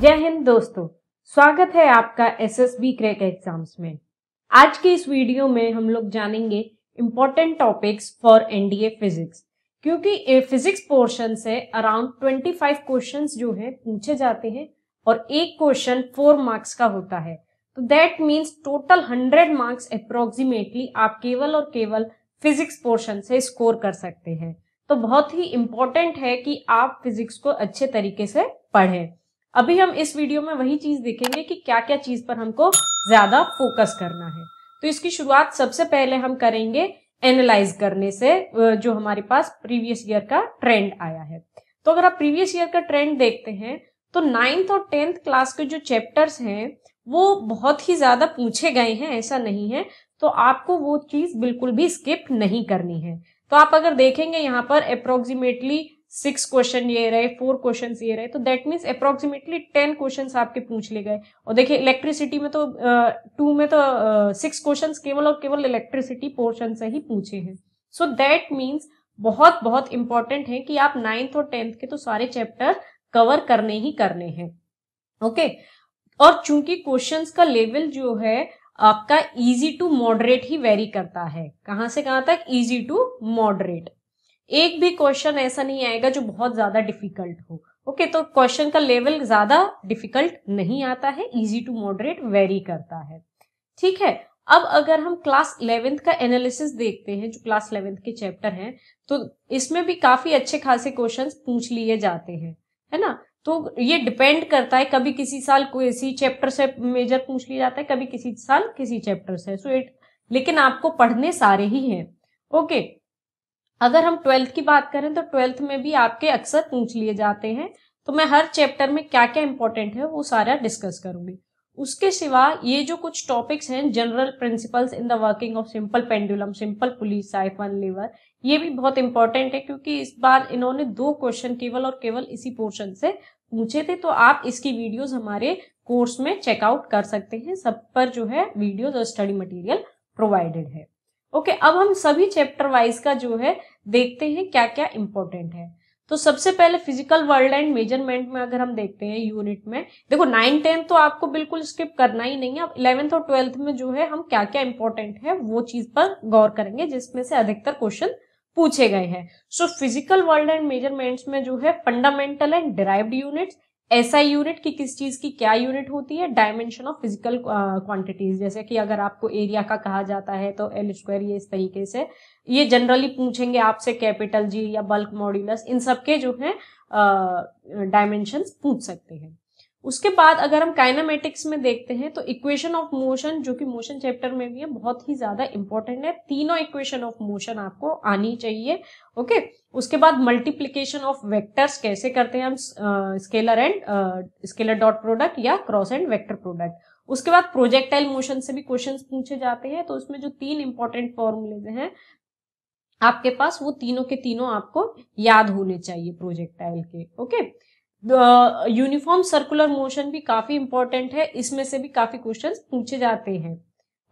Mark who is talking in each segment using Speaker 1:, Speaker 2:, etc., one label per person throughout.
Speaker 1: जय हिंद दोस्तों स्वागत है आपका S S B crack exams में आज के इस वीडियो में हम लोग जानेंगे important topics for NDA physics क्योंकि फिजिक्स पोर्शन से अराउंड 25 क्वेश्चंस जो है पूछे जाते हैं और एक क्वेश्चन फोर मार्क्स का होता है तो that means total hundred marks approximately आप केवल और केवल फिजिक्स पोर्शन से स्कोर कर सकते हैं तो बहुत ही इम्पोर्टेंट है कि आप फिजिक्स को अच्छे तरीके से पढ़ें अभी हम इस वीडियो में वही चीज देखेंगे कि क्या क्या चीज पर हमको ज्यादा फोकस करना है तो इसकी शुरुआत सबसे पहले हम करेंगे एनालाइज करने से जो हमारे पास प्रीवियस ईयर का ट्रेंड आया है तो अगर आप प्रीवियस ईयर का ट्रेंड देखते हैं तो नाइन्थ और टेंथ क्लास के जो चैप्टर्स हैं वो बहुत ही ज्यादा पूछे गए हैं ऐसा नहीं है तो आपको वो चीज बिल्कुल भी स्किप नहीं करनी है तो आप अगर देखेंगे यहाँ पर अप्रोक्सीमेटली सिक्स क्वेश्चन ये रहे फोर क्वेश्चन ये रहे तो that means approximately ten question आपके पूछ ले गए और देखिए इलेक्ट्रिसिटी में तो टू uh, में तो सिक्स uh, क्वेश्चन केवल और केवल इलेक्ट्रिसिटी पोर्शन से ही पूछे हैं सो दैट मीन्स बहुत बहुत इंपॉर्टेंट है कि आप नाइन्थ और टेंथ के तो सारे चैप्टर कवर करने ही करने हैं ओके okay? और चूंकि क्वेश्चन का लेवल जो है आपका इजी टू मॉडरेट ही वेरी करता है कहां से कहां तक इजी टू मॉडरेट एक भी क्वेश्चन ऐसा नहीं आएगा जो बहुत ज्यादा डिफिकल्ट हो ओके okay, तो क्वेश्चन का लेवल ज्यादा डिफिकल्ट नहीं आता है इजी टू मॉडरेट वेरी करता है ठीक है अब अगर हम क्लास इलेवेंथ का एनालिसिस देखते हैं जो क्लास इलेवेंथ के चैप्टर हैं तो इसमें भी काफी अच्छे खासे क्वेश्चंस पूछ लिए जाते हैं है ना तो ये डिपेंड करता है कभी किसी साल इसी चैप्टर से मेजर पूछ लिया जाता है कभी किसी साल किसी चैप्टर से सो so इट लेकिन आपको पढ़ने सारे ही हैं ओके okay, अगर हम ट्वेल्थ की बात करें तो ट्वेल्थ में भी आपके अक्सर पूछ लिए जाते हैं तो मैं हर चैप्टर में क्या क्या इंपॉर्टेंट है वो सारा डिस्कस करूंगी उसके सिवा ये जो कुछ टॉपिक्स हैं general principles in the working of simple pendulum simple pulleys siphon lever ये भी बहुत इंपॉर्टेंट है क्योंकि इस बार इन्होंने दो क्वेश्चन केवल और केवल इसी पोर्शन से पूछे थे तो आप इसकी वीडियोस हमारे कोर्स में चेकआउट कर सकते हैं सब पर जो है वीडियोज और स्टडी मटेरियल प्रोवाइडेड है ओके अब हम सभी चैप्टर वाइज का जो है देखते हैं क्या क्या इंपॉर्टेंट है तो सबसे पहले फिजिकल वर्ल्ड एंड मेजरमेंट में अगर हम देखते हैं यूनिट में देखो नाइन टेंथ तो आपको बिल्कुल स्किप करना ही नहीं है अब इलेवेंथ और ट्वेल्थ में जो है हम क्या क्या इंपॉर्टेंट है वो चीज पर गौर करेंगे जिसमें से अधिकतर क्वेश्चन पूछे गए हैं so physical world and measurements में जो है फंडामेंटल एंड डिराइव्ड यूनिट्स ऐसा यूनिट कि किस चीज की क्या यूनिट होती है डायमेंशन ऑफ फिजिकल क्वांटिटीज जैसे कि अगर आपको एरिया का कहा जाता है तो एल स्क्वायर ये इस तरीके से ये जनरली पूछेंगे आपसे कैपिटल जी या बल्क मॉड्यूलस इन सब के जो है डायमेंशन uh, पूछ सकते हैं उसके बाद अगर हम काइनामेटिक्स में देखते हैं तो इक्वेशन ऑफ मोशन जो कि मोशन चैप्टर में भी है बहुत ही ज्यादा इंपॉर्टेंट है तीनों इक्वेशन ऑफ मोशन आपको आनी चाहिए ओके उसके बाद मल्टीप्लीकेशन ऑफ वेक्टर्स कैसे करते हैं हम scalar and scalar dot product या क्रॉस एंड वेक्टर प्रोडक्ट उसके बाद प्रोजेक्टाइल मोशन से भी क्वेश्चन पूछे जाते हैं तो उसमें जो तीन इंपॉर्टेंट फॉर्मूलेज हैं आपके पास वो तीनों के तीनों आपको याद होने चाहिए प्रोजेक्टाइल के okay okay? Uniform circular motion भी काफी इंपॉर्टेंट है इसमें से भी काफी क्वेश्चन पूछे जाते हैं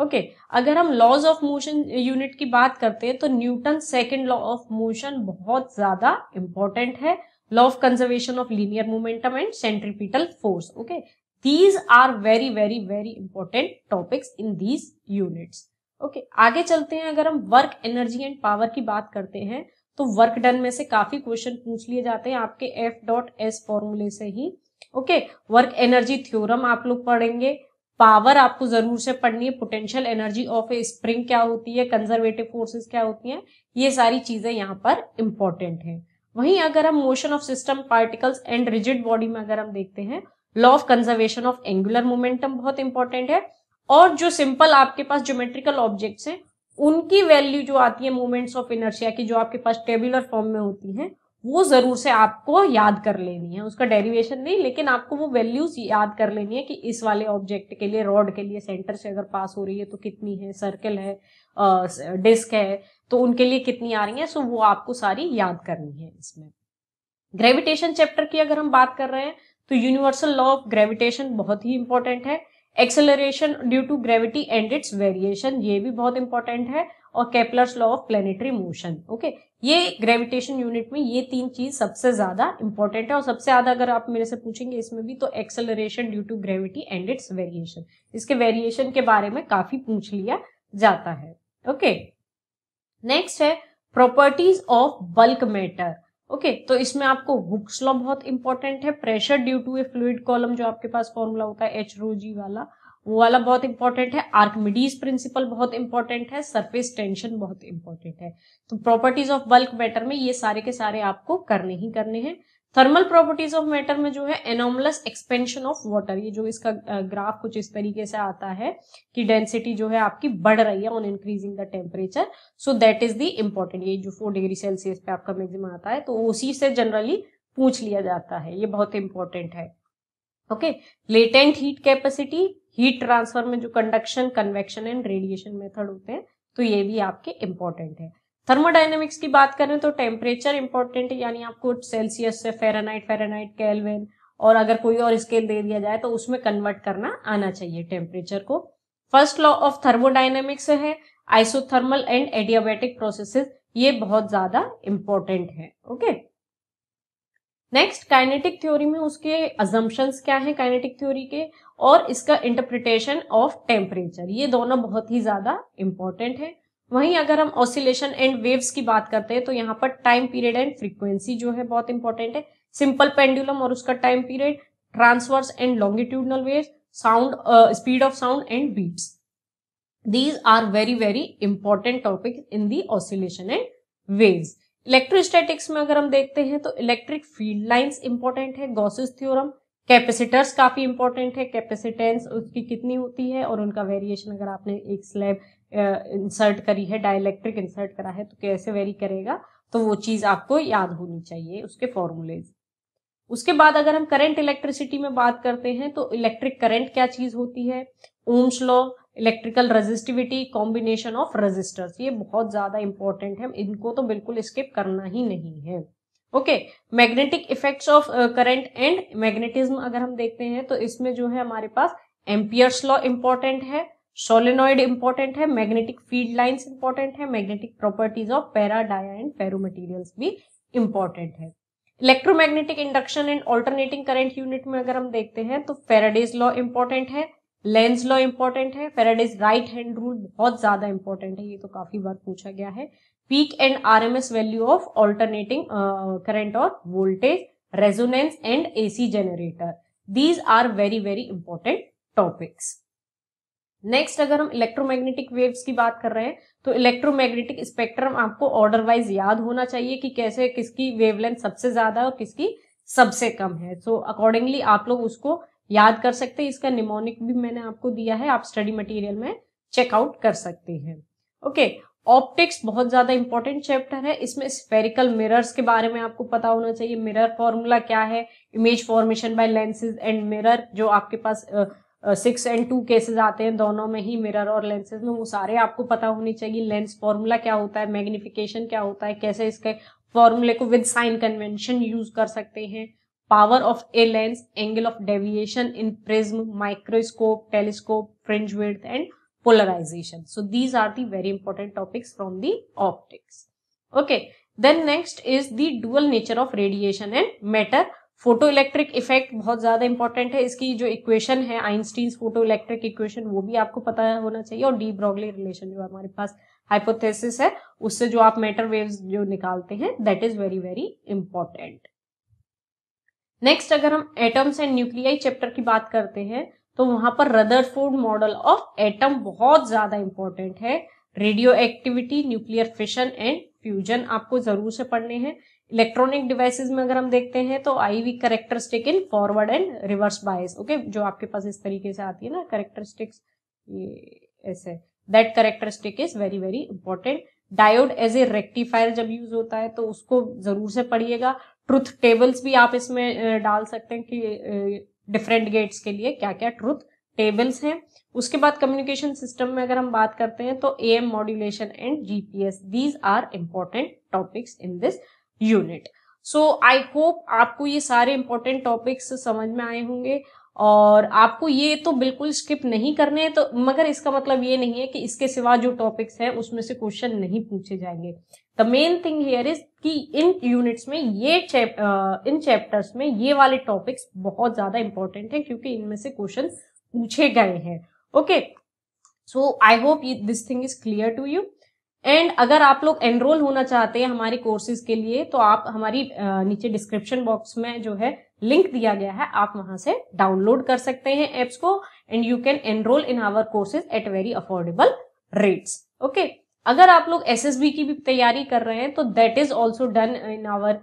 Speaker 1: ओके okay, अगर हम लॉज ऑफ मोशन यूनिट की बात करते हैं तो Newton second law of motion बहुत ज्यादा इंपॉर्टेंट है law of conservation of linear momentum and centripetal force okay these are very very very important topics in these units okay आगे चलते हैं अगर हम वर्क एनर्जी एंड पावर की बात करते हैं तो वर्क डन में से काफी क्वेश्चन पूछ लिए जाते हैं आपके एफ डॉट एस फॉर्मूले से ही ओके वर्क एनर्जी थ्योरम आप लोग पढ़ेंगे पावर आपको जरूर से पढ़नी है potential energy of a spring क्या होती है कंजर्वेटिव फोर्सेस क्या होती हैं ये सारी चीजें यहाँ पर इंपॉर्टेंट है वहीं अगर हम motion of system particles and rigid body में अगर हम देखते हैं law of conservation of angular momentum बहुत इंपॉर्टेंट है और जो सिंपल आपके पास ज्योमेट्रिकल ऑब्जेक्ट्स हैं उनकी वैल्यू जो आती है मूवमेंट्स ऑफ इनर्शिया की जो आपके पास टेबुलर फॉर्म में होती है वो जरूर से आपको याद कर लेनी है उसका डेरिवेशन नहीं लेकिन आपको वो वैल्यूज याद कर लेनी है कि इस वाले ऑब्जेक्ट के लिए रॉड के लिए सेंटर से अगर पास हो रही है तो कितनी है सर्कल है डिस्क है तो उनके लिए कितनी आ रही है सो वो आपको सारी याद करनी है इसमें ग्रेविटेशन चैप्टर की अगर हम बात कर रहे हैं तो यूनिवर्सल लॉ ऑफ ग्रेविटेशन बहुत ही इंपॉर्टेंट है acceleration due to gravity and its variation ये भी बहुत इंपॉर्टेंट है और Kepler's law of planetary motion okay ये ग्रेविटेशन यूनिट में ये तीन चीज सबसे ज्यादा इंपॉर्टेंट है और सबसे ज्यादा अगर आप मेरे से पूछेंगे इसमें भी तो acceleration due to gravity and its variation इसके वेरिएशन के बारे में काफी पूछ लिया जाता है ओके okay. नेक्स्ट है properties of bulk matter okay okay, तो इसमें आपको हुक्स लॉ बहुत इंपॉर्टेंट है pressure due to a fluid column जो आपके पास फॉर्मूला होता है एच रो जी वाला वो वाला बहुत इंपॉर्टेंट है आर्कमिडीज प्रिंसिपल बहुत इंपॉर्टेंट है सरफेस टेंशन बहुत इंपॉर्टेंट है तो प्रॉपर्टीज ऑफ बल्क मैटर में ये सारे के सारे आपको करने ही करने हैं थर्मल प्रॉपर्टीज ऑफ मैटर में जो है एनोमलस एक्सपेंशन ऑफ वाटर ये जो इसका ग्राफ कुछ इस तरीके से आता है कि डेंसिटी जो है आपकी बढ़ रही है on increasing the temperature so that is the important ये जो फोर डिग्री सेल्सियस पे आपका मैक्सिमम आता है तो उसी से जनरली पूछ लिया जाता है ये बहुत इंपॉर्टेंट है okay latent heat capacity heat transfer में जो conduction convection and radiation method होते हैं तो ये भी आपके इंपॉर्टेंट है थर्मोडाइनमिक्स की बात करें तो टेम्परेचर इंपॉर्टेंट यानी आपको सेल्सियस से फेरानाइट फेरानाइट कैलवेन और अगर कोई और स्केल दे दिया जाए तो उसमें कन्वर्ट करना आना चाहिए टेम्परेचर को फर्स्ट लॉ ऑफ थर्मोडाइनमिक्स है आइसोथर्मल एंड एडियाबेटिक प्रोसेसेस ये बहुत ज्यादा इंपॉर्टेंट है ओके नेक्स्ट काइनेटिक थ्योरी में उसके अजम्पन्स क्या है काइनेटिक थ्योरी के और इसका इंटरप्रिटेशन ऑफ टेम्परेचर ये दोनों बहुत ही ज्यादा इंपॉर्टेंट है वहीं अगर हम ऑसिलेशन एंड वेव्स की बात करते हैं तो यहाँ पर टाइम पीरियड एंड फ्रीक्वेंसी जो है बहुत इंपॉर्टेंट है सिंपल पेंडुलम और उसका time period transverse and longitudinal waves sound speed of sound and beats these are very very important topic in the oscillation and waves electrostatics में अगर हम देखते हैं तो इलेक्ट्रिक फील्ड लाइंस इंपॉर्टेंट है गोसिस थ्योरम कैपेसिटर्स काफ़ी important है capacitance उसकी कितनी होती है और उनका वेरिएशन अगर आपने एक स्लैब इंसर्ट करी है डायलैक्ट्रिक इंसर्ट करा है तो कैसे वेरी करेगा तो वो चीज़ आपको याद होनी चाहिए उसके फॉर्मूलेज उसके बाद अगर हम करंट इलेक्ट्रिसिटी में बात करते हैं तो इलेक्ट्रिक करंट क्या चीज़ होती है Ohm's law electrical resistivity combination of resistors ये बहुत ज़्यादा इंपॉर्टेंट है इनको तो बिल्कुल स्किप करना ही नहीं है okay magnetic effects of current and magnetism अगर हम देखते हैं तो इसमें जो है हमारे पास एम्पियर्स लॉ इंपॉर्टेंट है सोलेनॉइड इंपॉर्टेंट है मैग्नेटिक फील्ड लाइन इंपॉर्टेंट है magnetic properties of para dia and ferro materials भी इंपॉर्टेंट है electromagnetic induction and alternating current unit में अगर हम देखते हैं तो फेराडेज लॉ इंपॉर्टेंट है लेंस लॉ इंपॉर्टेंट है फेराडेज राइट हैंड रूल बहुत ज्यादा इंपॉर्टेंट है ये तो काफी बार पूछा गया है peak and RMS value of alternating uh, और voltage resonance and and AC generator. These are very very important topics. Next अगर हम इलेक्ट्रोमैग्नेटिक वेव्स की बात कर रहे हैं तो इलेक्ट्रोमैग्नेटिक स्पेक्ट्रम आपको ऑर्डर वाइज याद होना चाहिए कि कैसे किसकी वेवलेंथ सबसे ज्यादा और किसकी सबसे कम है सो so, अकॉर्डिंगली आप लोग उसको याद कर सकते हैं इसका निमोनिक भी मैंने आपको दिया है आप स्टडी मटेरियल में चेकआउट कर सकते हैं ओके okay, ऑप्टिक्स बहुत ज्यादा इंपॉर्टेंट चैप्टर है इसमें स्पेरिकल मिरर्स के बारे में आपको पता होना चाहिए मिरर फॉर्मूला क्या है image formation by lenses and mirror जो आपके पास सिक्स एंड टू केसेस आते हैं दोनों में ही मिरर और लेंसेज में वो सारे आपको पता होने चाहिए लेंस फॉर्मूला क्या होता है मैग्निफिकेशन क्या होता है कैसे इसके फॉर्मूले को विद साइन कन्वेंशन यूज कर सकते हैं power of a lens angle of deviation in prism microscope telescope fringe width and polarization. So these are the very important topics from the optics. Okay. Then next is the dual nature of radiation and matter. Photoelectric effect बहुत ज्यादा important है इसकी जो equation है Einstein photoelectric equation वो भी आपको पता होना चाहिए और डी ब्रॉगली रिलेशन जो हमारे पास हाइपोथेसिस है उससे जो आप मैटर वेव्स जो निकालते हैं that is very very important next अगर हम एटम्स एंड न्यूक्लियाई चैप्टर की बात करते हैं तो वहां पर रदरफोर्ड मॉडल ऑफ एटम बहुत ज्यादा इंपॉर्टेंट है radioactivity nuclear fission and fusion आपको जरूर से पढ़ने हैं इलेक्ट्रॉनिक डिवाइसेस में अगर हम देखते हैं तो I V characteristic in forward and reverse bias okay जो आपके पास इस तरीके से आती है ना करेक्टरिस्टिक्स ये ऐसे that characteristic is very very important diode as a rectifier जब यूज होता है तो उसको जरूर से पढ़िएगा ट्रुथ टेबल्स भी आप इसमें डाल सकते हैं कि डिफरेंट गेट्स के लिए क्या क्या ट्रुथ टेबल्स हैं उसके बाद कम्युनिकेशन सिस्टम में अगर हम बात करते हैं तो A M modulation and GPS these are important topics in this unit so I hope आपको ये सारे इम्पोर्टेंट टॉपिक्स समझ में आए होंगे और आपको ये तो बिल्कुल स्किप नहीं करने हैं तो मगर इसका मतलब ये नहीं है कि इसके सिवा जो टॉपिक्स हैं उसमें से क्वेश्चन नहीं पूछे जाएंगे the main thing here is कि इन यूनिट्स में ये आ, इन चैप्टर्स में ये वाले टॉपिक्स बहुत ज्यादा इंपॉर्टेंट है क्योंकि इनमें से क्वेश्चन पूछे गए हैं okay so I hope this thing is clear to you and अगर आप लोग एनरोल होना चाहते हैं हमारे कोर्सेज के लिए तो आप हमारी नीचे डिस्क्रिप्शन बॉक्स में जो है लिंक दिया गया है आप वहां से डाउनलोड कर सकते हैं एप्स को and you can enroll in our courses at very affordable rates okay अगर आप लोग एस की भी तैयारी कर रहे हैं तो that is also done in our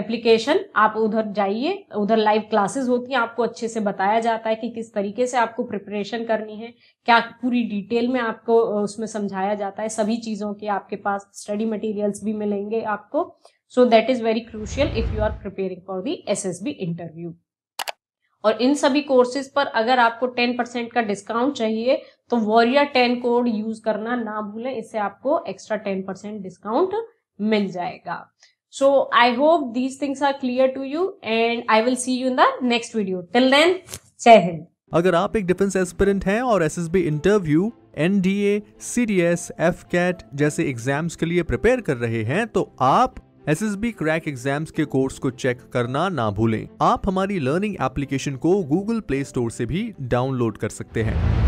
Speaker 1: application आप उधर जाइए उधर लाइव क्लासेस होती हैं आपको अच्छे से बताया जाता है कि किस तरीके से आपको प्रिपरेशन करनी है क्या पूरी डिटेल में आपको uh, उसमें समझाया जाता है सभी चीज़ों के आपके पास स्टडी मटेरियल्स भी मिलेंगे आपको so that is very crucial if you are preparing for the S interview और इन सभी कोर्सेज पर अगर आपको 10% का डिस्काउंट चाहिए तो वॉरियर टेन कोड यूज करना ना भूलें इससे आपको एक्स्ट्रा टेन परसेंट डिस्काउंट मिल जाएगा so I hope these things are clear to you and I will see you in the next video till then जय हिंद अगर आप एक डिफेंस एस्पिरेंट हैं और S S B interview N D A C D S AFCAT जैसे exams के लिए prepare कर रहे हैं तो आप S S B crack exams के कोर्स को चेक करना ना भूलें आप हमारी लर्निंग एप्लीकेशन को गूगल प्ले स्टोर से भी डाउनलोड कर सकते हैं